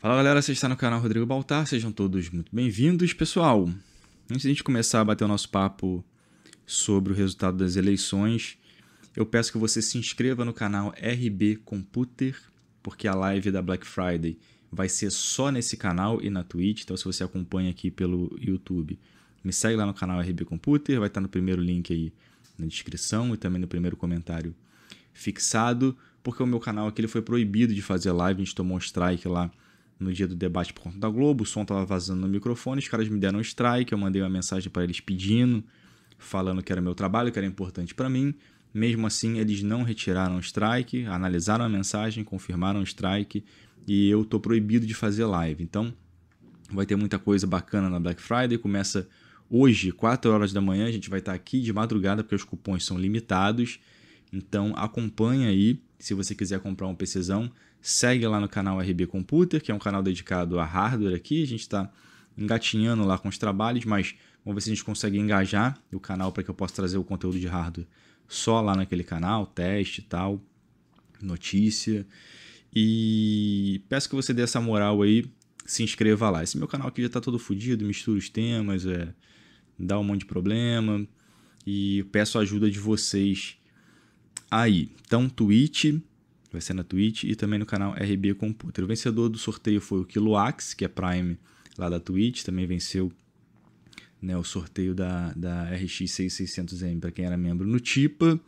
Fala galera, você está no canal Rodrigo Baltar, sejam todos muito bem-vindos. Pessoal, antes de a gente começar a bater o nosso papo sobre o resultado das eleições, eu peço que você se inscreva no canal RB Computer, porque a live da Black Friday vai ser só nesse canal e na Twitch, então se você acompanha aqui pelo YouTube, me segue lá no canal RB Computer, vai estar no primeiro link aí na descrição e também no primeiro comentário fixado, porque o meu canal aqui ele foi proibido de fazer live, a gente tomou um strike lá no dia do debate por conta da Globo, o som tava vazando no microfone, os caras me deram um strike, eu mandei uma mensagem para eles pedindo, falando que era meu trabalho, que era importante para mim. Mesmo assim, eles não retiraram o strike, analisaram a mensagem, confirmaram o strike e eu tô proibido de fazer live. Então, vai ter muita coisa bacana na Black Friday, começa hoje, 4 horas da manhã, a gente vai estar tá aqui de madrugada porque os cupons são limitados. Então acompanha aí, se você quiser comprar um PCzão, segue lá no canal RB Computer, que é um canal dedicado a hardware aqui. A gente está engatinhando lá com os trabalhos, mas vamos ver se a gente consegue engajar o canal para que eu possa trazer o conteúdo de hardware só lá naquele canal, teste e tal, notícia. E peço que você dê essa moral aí, se inscreva lá. Esse meu canal aqui já está todo fodido, mistura os temas, é, dá um monte de problema. E peço a ajuda de vocês aí. Então, Twitch, vai ser na Twitch e também no canal RB Computer. O vencedor do sorteio foi o Kiloax, que é Prime lá da Twitch, também venceu né, o sorteio da, da RX 6600M para quem era membro no TIPA.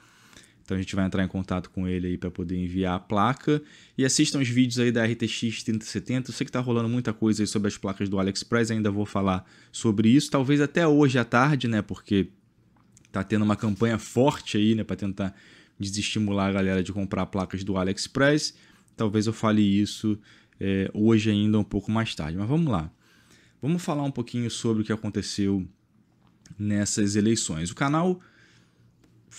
Então a gente vai entrar em contato com ele aí para poder enviar a placa. E assistam os vídeos aí da RTX 3070. Eu sei que está rolando muita coisa aí sobre as placas do AliExpress, ainda vou falar sobre isso, talvez até hoje à tarde, né? Porque tá tendo uma campanha forte aí, né, para tentar desestimular a galera de comprar placas do AliExpress. Talvez eu fale isso é, hoje ainda um pouco mais tarde, mas vamos lá. Vamos falar um pouquinho sobre o que aconteceu nessas eleições. O canal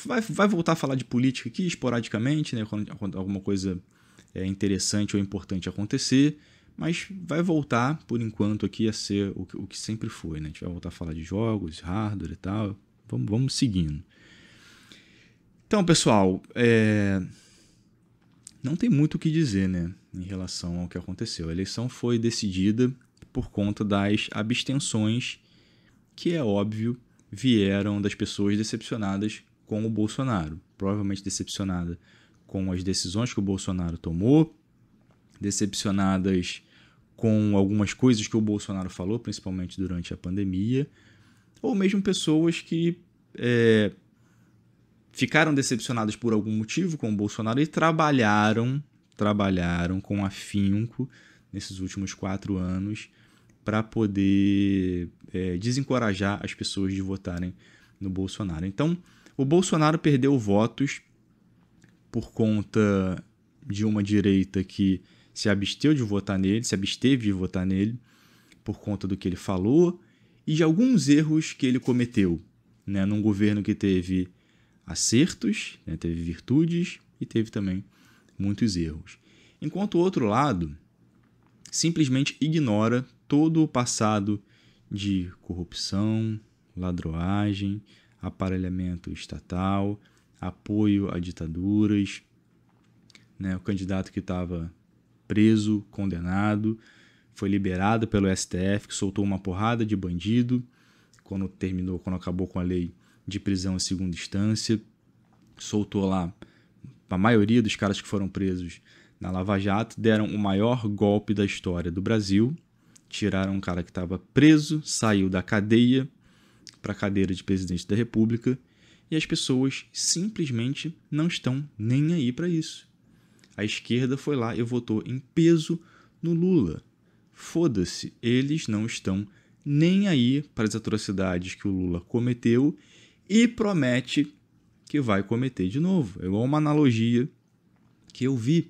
vai, vai voltar a falar de política aqui esporadicamente, né, quando alguma coisa é, interessante ou importante acontecer, mas vai voltar por enquanto aqui a ser o que, o que sempre foi, né? A gente vai voltar a falar de jogos, hardware e tal. Vamos, vamos seguindo. Então, pessoal, é... não tem muito o que dizer, né, em relação ao que aconteceu. A eleição foi decidida por conta das abstenções que, é óbvio, vieram das pessoas decepcionadas com o Bolsonaro, provavelmente decepcionada com as decisões que o Bolsonaro tomou, decepcionadas com algumas coisas que o Bolsonaro falou, principalmente durante a pandemia, ou mesmo pessoas que é, ficaram decepcionados por algum motivo com o Bolsonaro e trabalharam, trabalharam com afinco nesses últimos quatro anos para poder é, desencorajar as pessoas de votarem no Bolsonaro. Então, o Bolsonaro perdeu votos por conta de uma direita que se absteu de votar nele, se absteve de votar nele por conta do que ele falou e de alguns erros que ele cometeu, né, num governo que teve acertos, né? teve virtudes e teve também muitos erros. Enquanto o outro lado simplesmente ignora todo o passado de corrupção, ladroagem, aparelhamento estatal, apoio a ditaduras, né? o candidato que estava preso, condenado, foi liberado pelo STF, que soltou uma porrada de bandido quando terminou, quando acabou com a lei de prisão em segunda instância, soltou lá a maioria dos caras que foram presos na Lava Jato, deram o maior golpe da história do Brasil, tiraram um cara que estava preso, saiu da cadeia para a cadeira de presidente da República, e as pessoas simplesmente não estão nem aí para isso. A esquerda foi lá e votou em peso no Lula. Foda-se, eles não estão nem aí para as atrocidades que o Lula cometeu e promete que vai cometer de novo. É igual uma analogia que eu vi.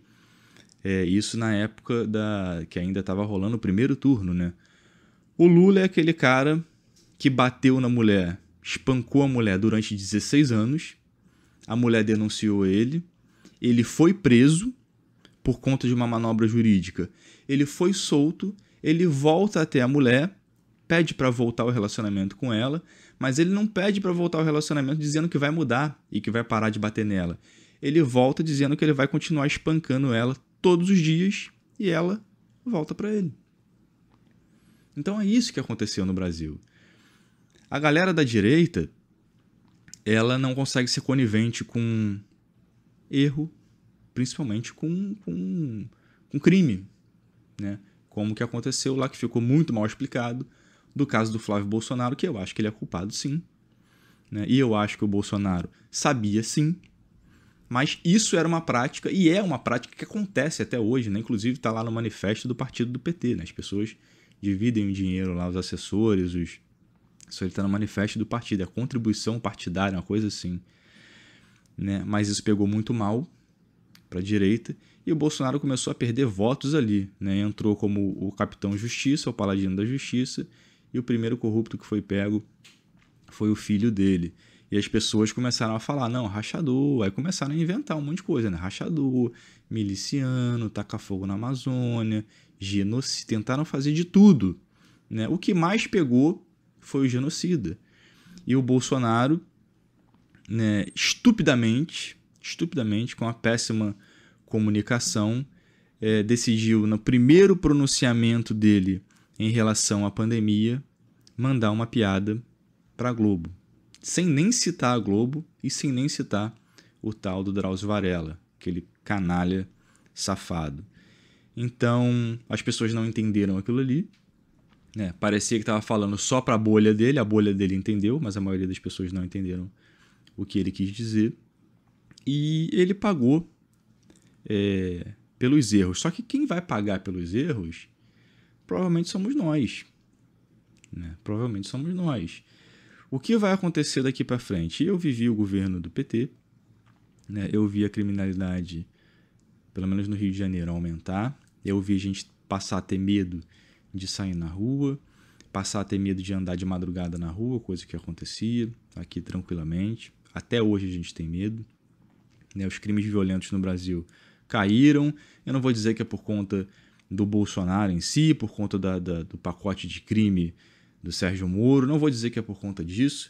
É, isso na época da que ainda estava rolando o primeiro turno, né? O Lula é aquele cara que bateu na mulher, espancou a mulher durante 16 anos. A mulher denunciou ele. Ele foi preso por conta de uma manobra jurídica. Ele foi solto. Ele volta até a mulher pede para voltar o relacionamento com ela, mas ele não pede para voltar o relacionamento dizendo que vai mudar e que vai parar de bater nela. Ele volta dizendo que ele vai continuar espancando ela todos os dias e ela volta para ele. Então é isso que aconteceu no Brasil. A galera da direita, ela não consegue ser conivente com erro, principalmente com, com, com crime, né? Como que aconteceu lá, que ficou muito mal explicado, do caso do Flávio Bolsonaro, que eu acho que ele é culpado sim. Né? E eu acho que o Bolsonaro sabia sim. Mas isso era uma prática, e é uma prática que acontece até hoje, né? Inclusive está lá no manifesto do partido do PT, né? As pessoas dividem o dinheiro lá, os assessores, os. Isso aí está no manifesto do partido, é contribuição partidária, uma coisa assim. Né? Mas isso pegou muito mal para a direita e o Bolsonaro começou a perder votos ali. Né? Entrou como o capitão justiça, o paladino da justiça, e o primeiro corrupto que foi pego foi o filho dele. E as pessoas começaram a falar, não, rachador. Aí começaram a inventar um monte de coisa, né? Rachador, miliciano, taca fogo na Amazônia, genocida. Tentaram fazer de tudo. Né? O que mais pegou foi o genocida. E o Bolsonaro, né, estupidamente, estupidamente, com a péssima comunicação, é, decidiu no primeiro pronunciamento dele em relação à pandemia mandar uma piada para a Globo, sem nem citar a Globo e sem nem citar o tal do Drauzio Varela, aquele canalha safado. Então, as pessoas não entenderam aquilo ali. Né? Parecia que estava falando só para a bolha dele, a bolha dele entendeu, mas a maioria das pessoas não entenderam o que ele quis dizer. E ele pagou é, pelos erros. Só que quem vai pagar pelos erros Provavelmente somos nós. Né? Provavelmente somos nós. O que vai acontecer daqui para frente? Eu vivi o governo do PT, né? eu vi a criminalidade, pelo menos no Rio de Janeiro, aumentar, eu vi a gente passar a ter medo de sair na rua, passar a ter medo de andar de madrugada na rua, coisa que acontecia aqui tranquilamente. Até hoje a gente tem medo. Né? Os crimes violentos no Brasil caíram. Eu não vou dizer que é por conta do Bolsonaro em si, por conta da, da, do pacote de crime do Sérgio Moro. Não vou dizer que é por conta disso.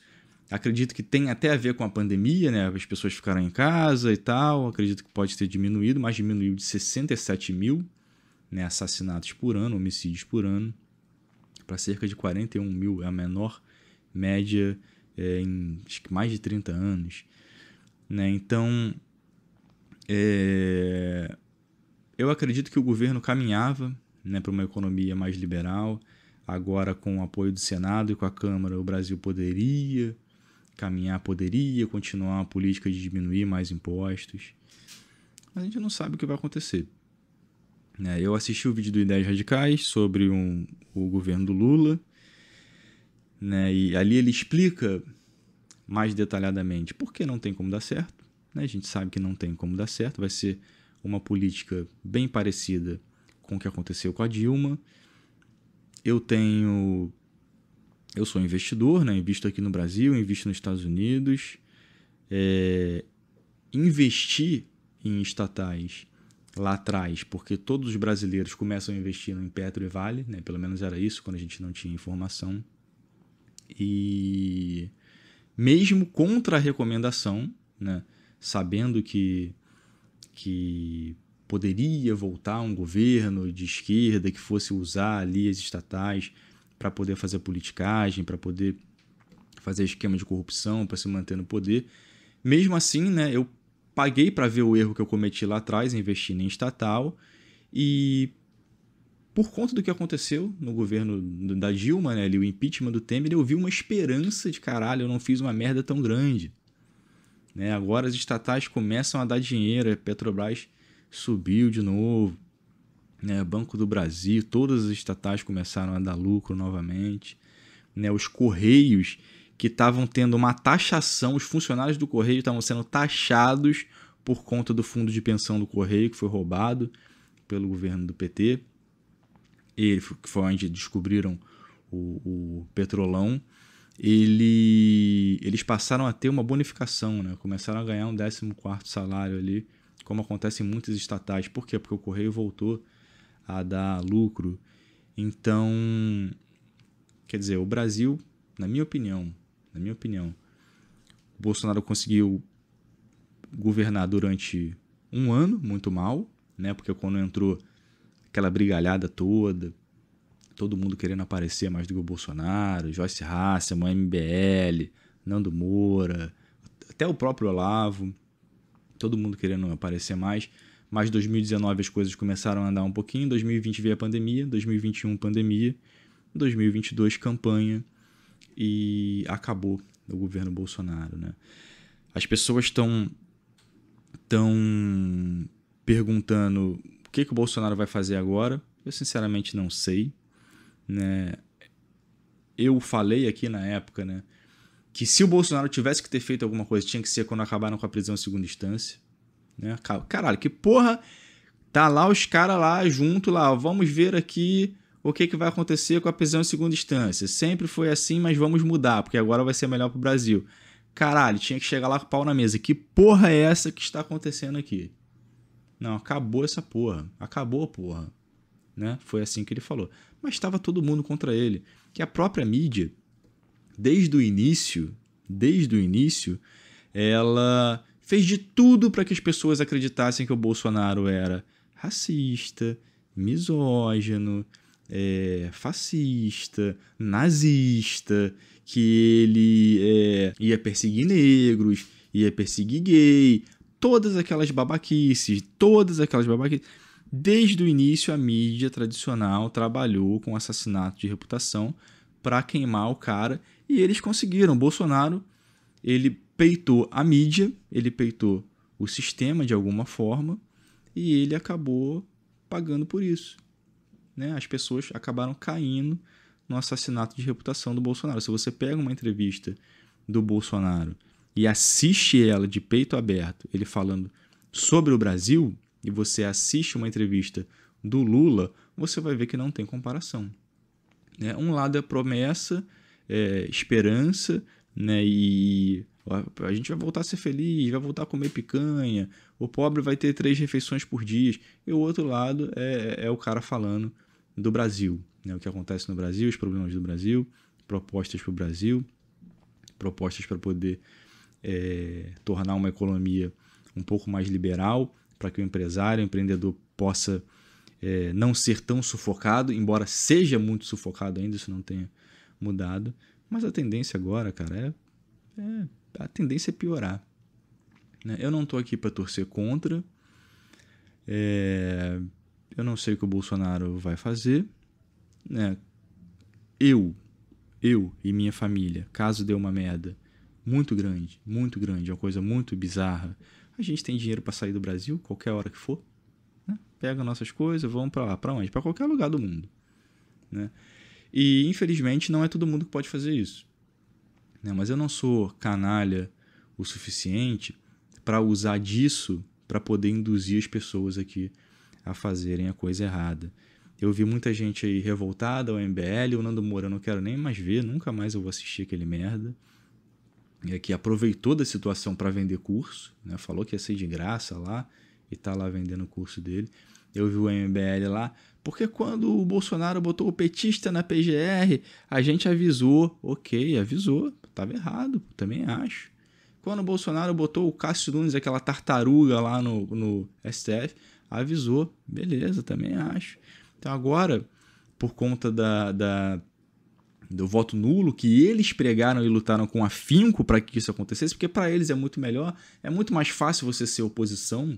Acredito que tem até a ver com a pandemia, né? As pessoas ficaram em casa e tal. Acredito que pode ter diminuído, mas diminuiu de 67 mil né? assassinatos por ano, homicídios por ano, para cerca de 41 mil. É a menor média é, em mais de 30 anos. Né? Então, é, eu acredito que o governo caminhava né, para uma economia mais liberal. Agora, com o apoio do Senado e com a Câmara, o Brasil poderia caminhar, poderia continuar a política de diminuir mais impostos. Mas a gente não sabe o que vai acontecer. Né, eu assisti o vídeo do Ideias Radicais sobre um, o governo do Lula. Né, e ali ele explica mais detalhadamente por que não tem como dar certo. Né, a gente sabe que não tem como dar certo, vai ser uma política bem parecida com o que aconteceu com a Dilma. Eu tenho. Eu sou investidor, né? Invisto aqui no Brasil, invisto nos Estados Unidos. É, investir em estatais lá atrás, porque todos os brasileiros começam investindo em Petro e Vale, né? pelo menos era isso quando a gente não tinha informação. E mesmo contra a recomendação, né? sabendo que que poderia voltar um governo de esquerda que fosse usar ali as estatais para poder fazer politicagem, para poder fazer esquema de corrupção, para se manter no poder. Mesmo assim, né, eu paguei para ver o erro que eu cometi lá atrás, investindo em estatal, e por conta do que aconteceu no governo da Dilma, né, ali, o impeachment do Temer, eu vi uma esperança de caralho, eu não fiz uma merda tão grande. Né? Agora as estatais começam a dar dinheiro, a Petrobras subiu de novo, né? Banco do Brasil, todas as estatais começaram a dar lucro novamente. Né? Os Correios, que estavam tendo uma taxação, os funcionários do Correio estavam sendo taxados por conta do fundo de pensão do Correio, que foi roubado pelo governo do PT. Ele foi onde descobriram o, o petrolão ele, eles passaram a ter uma bonificação, né? começaram a ganhar um 14 salário ali, como acontece em muitas estatais. Por quê? Porque o Correio voltou a dar lucro. Então, quer dizer, o Brasil, na minha opinião, na minha opinião, o Bolsonaro conseguiu governar durante um ano muito mal, né? Porque quando entrou aquela brigalhada toda, todo mundo querendo aparecer mais do que o Bolsonaro, Joyce Hasselman, MBL, Nando Moura, até o próprio Olavo, todo mundo querendo aparecer mais. Mas 2019 as coisas começaram a andar um pouquinho, 2020 veio a pandemia, 2021 pandemia, 2022 campanha e acabou o governo Bolsonaro, né? As pessoas estão tão perguntando o que, que o Bolsonaro vai fazer agora. Eu sinceramente não sei né? Eu falei aqui na época, né? Que se o Bolsonaro tivesse que ter feito alguma coisa, tinha que ser quando acabaram com a prisão em segunda instância. Né? Caralho, que porra! Tá lá os caras lá junto lá, vamos ver aqui o que, que vai acontecer com a prisão em segunda instância. Sempre foi assim, mas vamos mudar, porque agora vai ser melhor pro Brasil. Caralho, tinha que chegar lá com o pau na mesa. Que porra é essa que está acontecendo aqui? Não, acabou essa porra. Acabou, porra. Né? Foi assim que ele falou. Mas estava todo mundo contra ele. Que a própria mídia, desde o início, desde o início, ela fez de tudo para que as pessoas acreditassem que o Bolsonaro era racista, misógino, é, fascista, nazista, que ele é, ia perseguir negros, ia perseguir gay, todas aquelas babaquices, todas aquelas babaquices. Desde o início, a mídia tradicional trabalhou com assassinato de reputação para queimar o cara e eles conseguiram. Bolsonaro, ele peitou a mídia, ele peitou o sistema de alguma forma e ele acabou pagando por isso. Né? As pessoas acabaram caindo no assassinato de reputação do Bolsonaro. Se você pega uma entrevista do Bolsonaro e assiste ela de peito aberto, ele falando sobre o Brasil, e você assiste uma entrevista do Lula, você vai ver que não tem comparação. Né? Um lado é promessa, é, esperança, né? e a gente vai voltar a ser feliz, vai voltar a comer picanha, o pobre vai ter três refeições por dia. E o outro lado é, é o cara falando do Brasil, né? o que acontece no Brasil, os problemas do Brasil, propostas para o Brasil, propostas para poder é, tornar uma economia um pouco mais liberal, para que o empresário, o empreendedor possa é, não ser tão sufocado, embora seja muito sufocado ainda, isso não tenha mudado. Mas a tendência agora, cara, é, é a tendência é piorar. Né? Eu não estou aqui para torcer contra. É, eu não sei o que o Bolsonaro vai fazer. Né? Eu, eu e minha família, caso dê uma merda muito grande, muito grande, uma coisa muito bizarra, a gente tem dinheiro para sair do Brasil, qualquer hora que for. Né? Pega nossas coisas, vamos para lá. Para onde? Para qualquer lugar do mundo. Né? E, infelizmente, não é todo mundo que pode fazer isso. Né? Mas eu não sou canalha o suficiente para usar disso para poder induzir as pessoas aqui a fazerem a coisa errada. Eu vi muita gente aí revoltada o MBL, o Nando Moura eu não quero nem mais ver, nunca mais eu vou assistir aquele merda é, que aproveitou da situação para vender curso, né? falou que ia ser de graça lá e tá lá vendendo o curso dele. Eu vi o MBL lá, porque quando o Bolsonaro botou o petista na PGR, a gente avisou, ok, avisou, estava errado, também acho. Quando o Bolsonaro botou o Cássio Nunes, aquela tartaruga lá no, no STF, avisou, beleza, também acho. Então agora, por conta da, da do voto nulo, que eles pregaram e lutaram com afinco para que isso acontecesse, porque para eles é muito melhor, é muito mais fácil você ser oposição.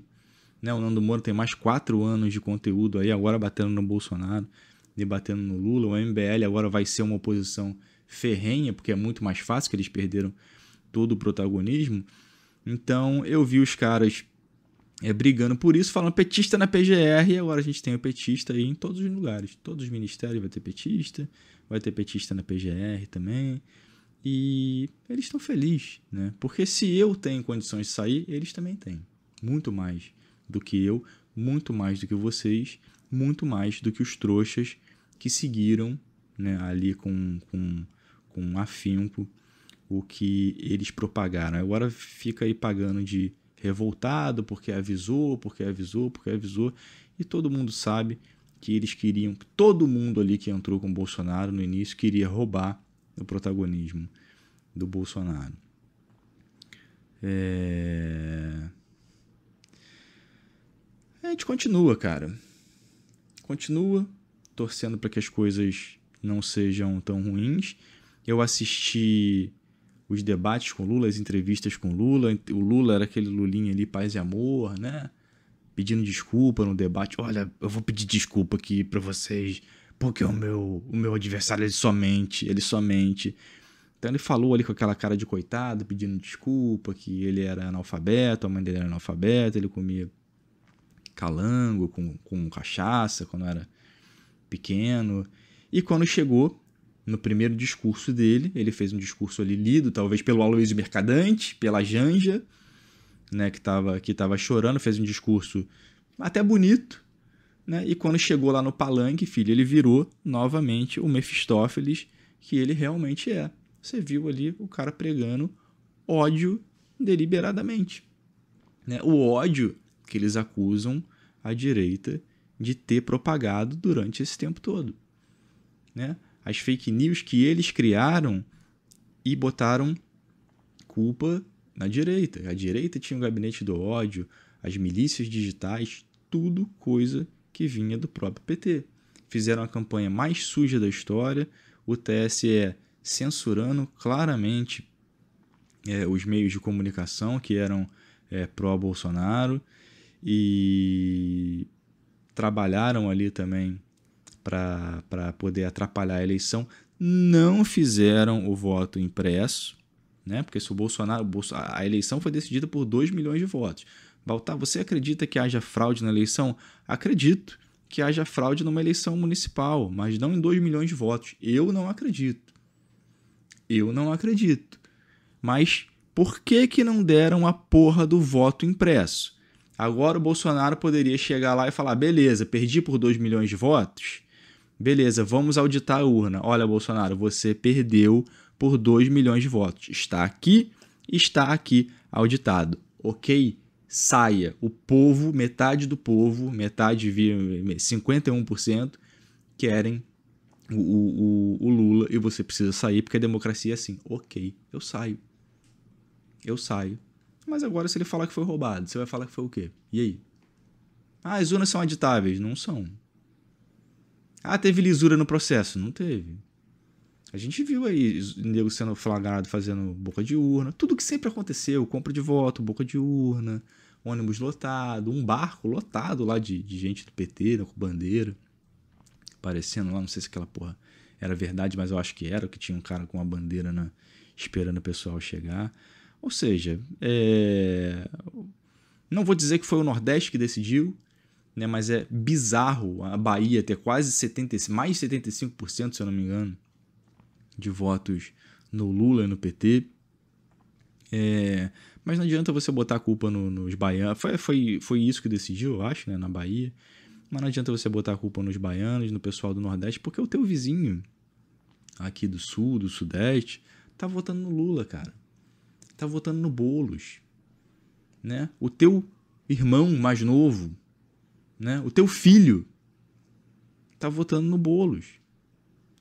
Né? O Nando Moro tem mais quatro anos de conteúdo aí, agora batendo no Bolsonaro e batendo no Lula. O MBL agora vai ser uma oposição ferrenha, porque é muito mais fácil, que eles perderam todo o protagonismo. Então eu vi os caras é, brigando por isso, falando petista na PGR, e agora a gente tem o petista aí em todos os lugares. Todos os ministérios vai ter petista, vai ter petista na PGR também. E eles estão felizes, né? Porque se eu tenho condições de sair, eles também têm. Muito mais do que eu, muito mais do que vocês, muito mais do que os trouxas que seguiram né, ali com, com, com afinco o que eles propagaram. Agora fica aí pagando de revoltado porque avisou, porque avisou, porque avisou, e todo mundo sabe que eles queriam, que todo mundo ali que entrou com o Bolsonaro no início queria roubar o protagonismo do Bolsonaro. É... A gente continua, cara. Continua torcendo para que as coisas não sejam tão ruins. Eu assisti os debates com Lula, as entrevistas com Lula. O Lula era aquele Lulinha ali, paz e amor, né? pedindo desculpa no debate. Olha, eu vou pedir desculpa aqui para vocês, porque o meu, o meu adversário ele somente, ele somente. Então ele falou ali com aquela cara de coitado, pedindo desculpa, que ele era analfabeto, a mãe dele era analfabeta, ele comia calango com, com cachaça quando era pequeno. E quando chegou no primeiro discurso dele, ele fez um discurso ali lido, talvez pelo Aloysio Mercadante, pela Janja, né, que estava que tava chorando, fez um discurso até bonito, né? E quando chegou lá no palanque, filho, ele virou novamente o Mefistófeles que ele realmente é. Você viu ali o cara pregando ódio deliberadamente. Né? O ódio que eles acusam a direita de ter propagado durante esse tempo todo. Né? As fake news que eles criaram e botaram culpa na direita. A direita tinha o gabinete do ódio, as milícias digitais, tudo coisa que vinha do próprio PT. Fizeram a campanha mais suja da história, o TSE censurando claramente é, os meios de comunicação que eram é, pró-Bolsonaro e trabalharam ali também para poder atrapalhar a eleição. Não fizeram o voto impresso, né? Porque se o Bolsonaro, a eleição foi decidida por 2 milhões de votos. Baltar, você acredita que haja fraude na eleição? Acredito que haja fraude numa eleição municipal, mas não em 2 milhões de votos. Eu não acredito. Eu não acredito. Mas por que que não deram a porra do voto impresso? Agora o Bolsonaro poderia chegar lá e falar: "Beleza, perdi por 2 milhões de votos. Beleza, vamos auditar a urna. Olha, Bolsonaro, você perdeu por 2 milhões de votos. Está aqui, está aqui auditado. Ok? Saia. O povo, metade do povo, metade via eh, 51%, querem o, o, o Lula e você precisa sair porque a democracia é assim. Ok, eu saio. Eu saio. Mas agora, se ele falar que foi roubado, você vai falar que foi o quê? E aí? Ah, as urnas são aditáveis? Não são. Ah, teve lisura no processo? Não teve. A gente viu aí nego sendo flagrado fazendo boca de urna, tudo que sempre aconteceu, compra de voto, boca de urna, ônibus lotado, um barco lotado lá de, de gente do PT, né, com bandeira, aparecendo lá, não sei se aquela porra era verdade, mas eu acho que era, que tinha um cara com uma bandeira na, esperando o pessoal chegar. Ou seja, é... não vou dizer que foi o Nordeste que decidiu, né, mas é bizarro a Bahia ter quase 70, mais de 75%, se eu não me engano, de votos no Lula e no PT. É, mas não adianta você botar a culpa no, nos baianos. Foi, foi, foi isso que decidiu, eu acho, né, na Bahia. Mas não adianta você botar a culpa nos baianos, no pessoal do Nordeste, porque o teu vizinho aqui do Sul, do Sudeste, tá votando no Lula, cara. Tá votando no Bolos, né? O teu irmão mais novo, né? O teu filho tá votando no Bolos.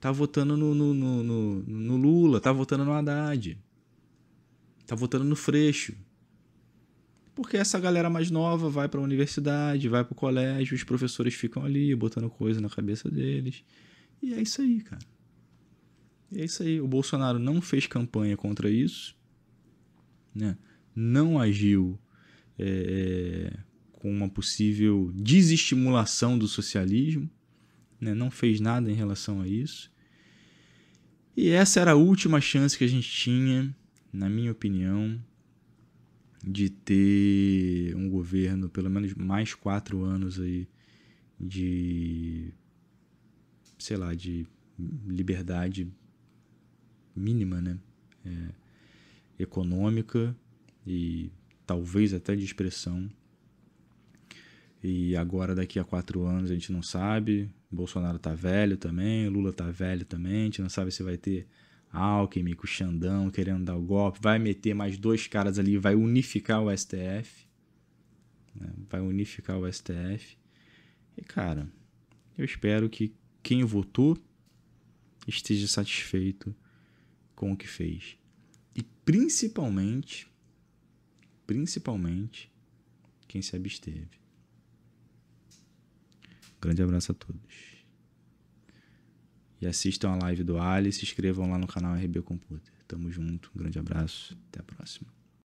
Tá votando no, no, no, no, Lula, tá votando no Haddad, tá votando no Freixo. Porque essa galera mais nova vai para a universidade, vai para o colégio, os professores ficam ali botando coisa na cabeça deles. E é isso aí, cara. E é isso aí. O Bolsonaro não fez campanha contra isso, né? não agiu é, é com uma possível desestimulação do socialismo né? não fez nada em relação a isso. E essa era a última chance que a gente tinha, na minha opinião, de ter um governo pelo menos mais quatro anos aí de sei lá de liberdade mínima né é, econômica e talvez até de expressão e agora daqui a quatro anos a gente não sabe Bolsonaro tá velho também, Lula tá velho também, a gente não sabe se vai ter Alckmin com o Xandão querendo dar o golpe, vai meter mais dois caras ali, vai unificar o STF. Né? Vai unificar o STF. E cara, eu espero que quem votou esteja satisfeito com o que fez. E principalmente, principalmente, quem se absteve. Grande abraço a todos. E assistam a live do Ali e se inscrevam lá no canal RB Computer. Tamo junto, um grande abraço, até a próxima.